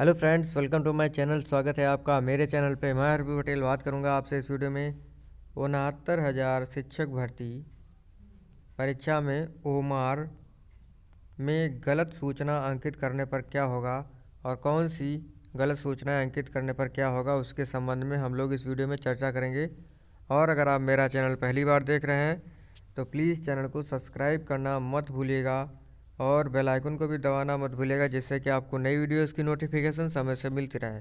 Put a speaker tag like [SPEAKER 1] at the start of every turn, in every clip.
[SPEAKER 1] hello friends welcome to my channel स्वागत है आपका मेरे चैनल पे मैं हरबी पटेल बात करूंगा आपसे इस वीडियो में उनहत्तर हज़ार शिक्षक भर्ती परीक्षा में ओमार में गलत सूचना अंकित करने पर क्या होगा और कौन सी गलत सूचना अंकित करने पर क्या होगा उसके संबंध में हम लोग इस वीडियो में चर्चा करेंगे और अगर आप मेरा चैनल पहली बार देख रहे हैं तो प्लीज़ चैनल को सब्सक्राइब करना मत भूलिएगा और बेल आइकन को भी दबाना मत भूलिएगा जिससे कि आपको नई वीडियोस की नोटिफिकेशन समय से मिलती रहे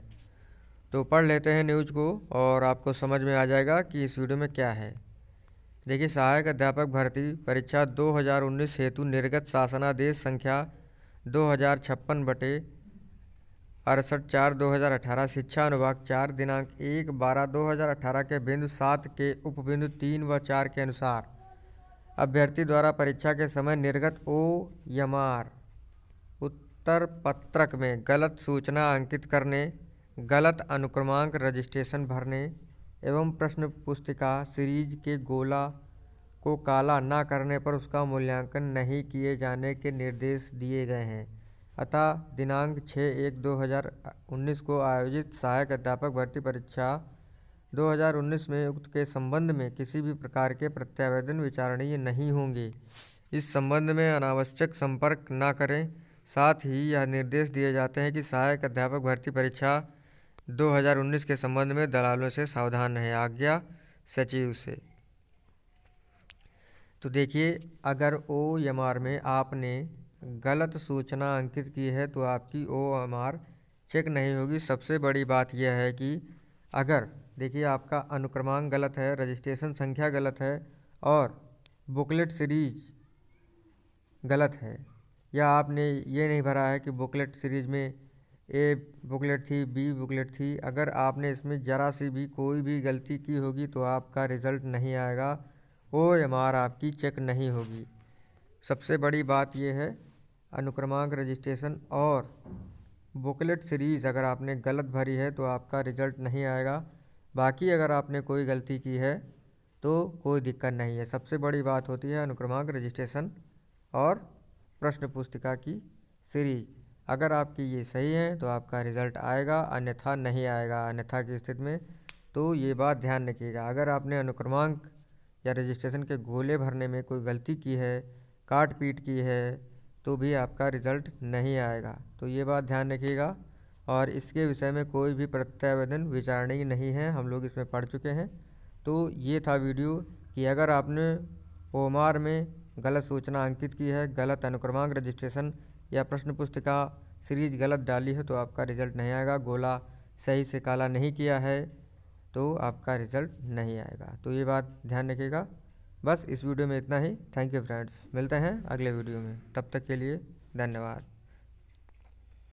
[SPEAKER 1] तो पढ़ लेते हैं न्यूज़ को और आपको समझ में आ जाएगा कि इस वीडियो में क्या है देखिए सहायक अध्यापक भर्ती परीक्षा 2019 हेतु निर्गत शासनादेश संख्या दो हज़ार छप्पन बटे अड़सठ चार दो हज़ार अठारह शिक्षा अनुभाग चार दिनांक एक बारह दो हज़ार अठारह के बिंदु सात के उपबिंदु तीन व चार के अनुसार अभ्यर्थी द्वारा परीक्षा के समय निर्गत ओ एम आर उत्तर पत्रक में गलत सूचना अंकित करने गलत अनुक्रमांक रजिस्ट्रेशन भरने एवं प्रश्न पुस्तिका सीरीज के गोला को काला ना करने पर उसका मूल्यांकन नहीं किए जाने के निर्देश दिए गए हैं अतः दिनांक छः एक दो हज़ार उन्नीस को आयोजित सहायक अध्यापक भर्ती परीक्षा 2019 में उक्त के संबंध में किसी भी प्रकार के प्रत्यावेदन विचारणीय नहीं होंगे इस संबंध में अनावश्यक संपर्क न करें साथ ही यह निर्देश दिए जाते हैं कि सहायक अध्यापक भर्ती परीक्षा 2019 के संबंध में दलालों से सावधान रहें आज्ञा सचिव से तो देखिए अगर ओ एम आर में आपने गलत सूचना अंकित की है तो आपकी ओ एम आर चेक नहीं होगी सबसे बड़ी बात यह है कि अगर देखिए आपका अनुक्रमांक गलत है रजिस्ट्रेशन संख्या गलत है और बुकलेट सीरीज गलत है या आपने ये नहीं भरा है कि बुकलेट सीरीज में ए बुकलेट थी बी बुकलेट थी अगर आपने इसमें ज़रा सी भी कोई भी गलती की होगी तो आपका रिज़ल्ट नहीं आएगा ओ एम आर आपकी चेक नहीं होगी सबसे बड़ी बात यह है अनुक्रमांक रजिस्ट्रेशन और बुकलेट सीरीज़ अगर आपने गलत भरी है तो आपका रिज़ल्ट नहीं आएगा बाकी अगर आपने कोई गलती की है तो कोई दिक्कत नहीं है सबसे बड़ी बात होती है अनुक्रमांक रजिस्ट्रेशन और प्रश्न पुस्तिका की सीरीज अगर आपकी ये सही है तो आपका रिज़ल्ट आएगा अन्यथा नहीं आएगा अन्यथा की स्थिति में तो ये बात ध्यान रखिएगा अगर आपने अनुक्रमांक या रजिस्ट्रेशन के गोले भरने में कोई गलती की है काट पीट की है तो भी आपका रिज़ल्ट नहीं आएगा तो ये बात ध्यान रखिएगा और इसके विषय में कोई भी प्रत्यावेदन विचारणीय नहीं है हम लोग इसमें पढ़ चुके हैं तो ये था वीडियो कि अगर आपने ओमार में गलत सूचना अंकित की है गलत अनुक्रमांक रजिस्ट्रेशन या प्रश्न पुस्तिका सीरीज गलत डाली है तो आपका रिजल्ट नहीं आएगा गोला सही से काला नहीं किया है तो आपका रिजल्ट नहीं आएगा तो ये बात ध्यान रखिएगा बस इस वीडियो में इतना ही थैंक यू फ्रेंड्स मिलते हैं अगले वीडियो में तब तक के लिए धन्यवाद